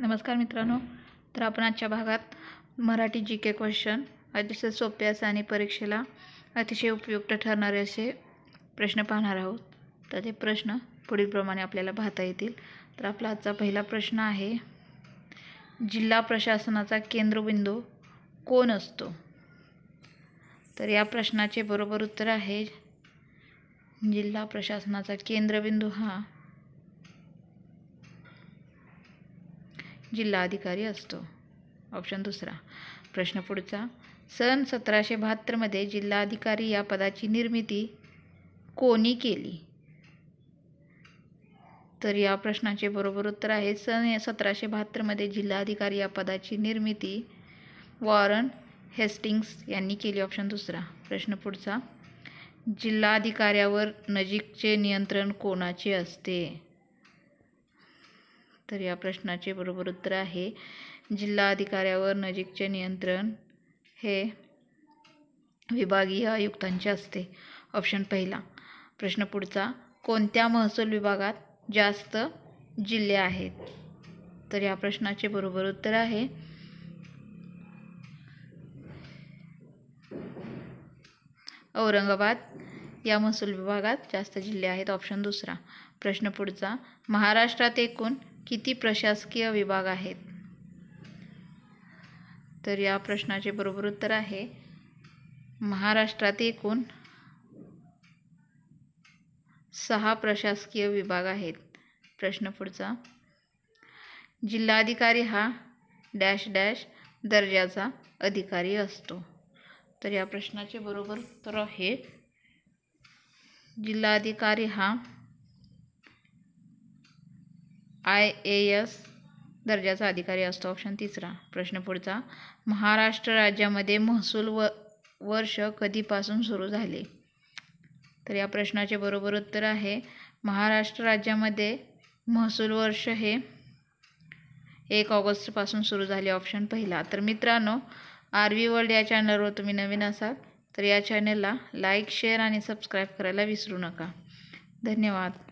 नमस्कार मित्रांनो तर आपण आजच्या भागात मराठी जी के क्वेश्चन अतिशय सोपे असे आणि परीक्षेला अतिशय उपयुक्त ठरणारे असे प्रश्न पाहणार आहोत तर ते प्रश्न पुढीलप्रमाणे आपल्याला पाहता येतील तर आपला आजचा पहिला प्रश्न आहे जिल्हा प्रशासनाचा केंद्रबिंदू कोण असतो तर या प्रश्नाचे बरोबर उत्तर आहे जिल्हा प्रशासनाचा केंद्रबिंदू हा जिल्हाधिकारी असतो ऑप्शन दुसरा प्रश्न पुढचा सन सतराशे बहात्तरमध्ये जिल्हाधिकारी या पदाची निर्मिती कोणी केली तर या प्रश्नाचे बरोबर उत्तर आहे सन सतराशे बहात्तरमध्ये जिल्हाधिकारी या पदाची निर्मिती वॉरन हेस्टिंग्स यांनी केली ऑप्शन दुसरा प्रश्न पुढचा जिल्हाधिकाऱ्यावर नजीकचे नियंत्रण कोणाचे असते तर या प्रश्नाचे बरोबर उत्तर आहे जिल्हा अधिकाऱ्यावर नजीकचे नियंत्रण हे विभागीय आयुक्तांचे असते ऑप्शन पहिला प्रश्न पुढचा कोणत्या महसूल विभागात जास्त जिल्हे आहेत तर या प्रश्नाचे बरोबर उत्तर आहे औरंगाबाद या महसूल विभागात जास्त जिल्हे आहेत ऑप्शन दुसरा प्रश्न पुढचा महाराष्ट्रात एकूण किती प्रशासकीय विभाग आहेत तर या प्रश्नाचे बरोबर उत्तर आहे महाराष्ट्रात एकूण सहा प्रशासकीय विभाग आहेत प्रश्न पुढचा जिल्हाधिकारी हा डॅश डॅश दर्जाचा अधिकारी असतो तर या प्रश्नाचे बरोबर उत्तर आहे जिल्हाधिकारी हा आय ए एस दर्जाचा अधिकारी असतो ऑप्शन तिसरा प्रश्न पुढचा महाराष्ट्र राज्यामध्ये महसूल व वर्ष कधीपासून सुरू झाले तर या प्रश्नाचे बरोबर उत्तर आहे महाराष्ट्र राज्यामध्ये महसूल वर्ष हे एक ऑगस्टपासून सुरू झाले ऑप्शन पहिला तर मित्रांनो आर व्ही वर्ल्ड या चॅनलवर तुम्ही नवीन असाल तर या चॅनलला लाईक शेअर आणि सबस्क्राईब करायला विसरू नका धन्यवाद